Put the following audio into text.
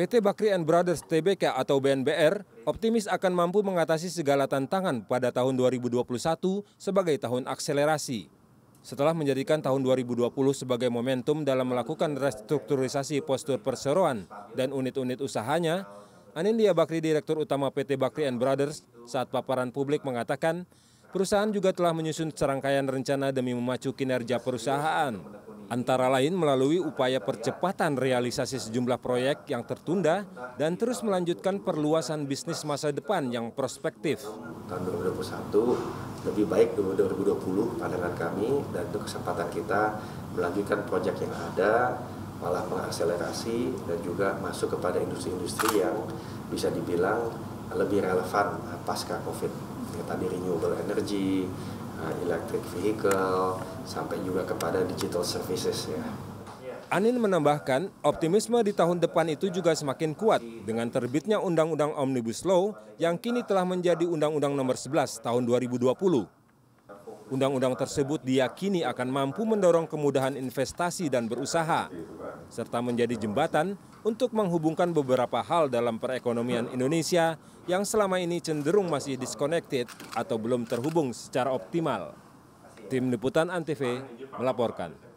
PT Bakri and Brothers TBK atau BNBR optimis akan mampu mengatasi segala tantangan pada tahun 2021 sebagai tahun akselerasi. Setelah menjadikan tahun 2020 sebagai momentum dalam melakukan restrukturisasi postur perseroan dan unit-unit usahanya, Anindya Bakri, Direktur Utama PT Bakri and Brothers, saat paparan publik mengatakan, perusahaan juga telah menyusun serangkaian rencana demi memacu kinerja perusahaan. Antara lain melalui upaya percepatan realisasi sejumlah proyek yang tertunda dan terus melanjutkan perluasan bisnis masa depan yang prospektif. Tahun 2021 lebih baik 2020 pandangan kami dan itu kesempatan kita melanjutkan proyek yang ada malah mengakselerasi dan juga masuk kepada industri-industri yang bisa dibilang lebih relevan pasca COVID. tadi renewable energy, Ah, electric vehicle, sampai juga kepada digital services ya. Anin menambahkan, optimisme di tahun depan itu juga semakin kuat dengan terbitnya Undang-Undang Omnibus Law yang kini telah menjadi Undang-Undang Nomor 11 Tahun 2020. Undang-undang tersebut diyakini akan mampu mendorong kemudahan investasi dan berusaha, serta menjadi jembatan untuk menghubungkan beberapa hal dalam perekonomian Indonesia yang selama ini cenderung masih disconnected atau belum terhubung secara optimal. Tim Liputan Antv melaporkan.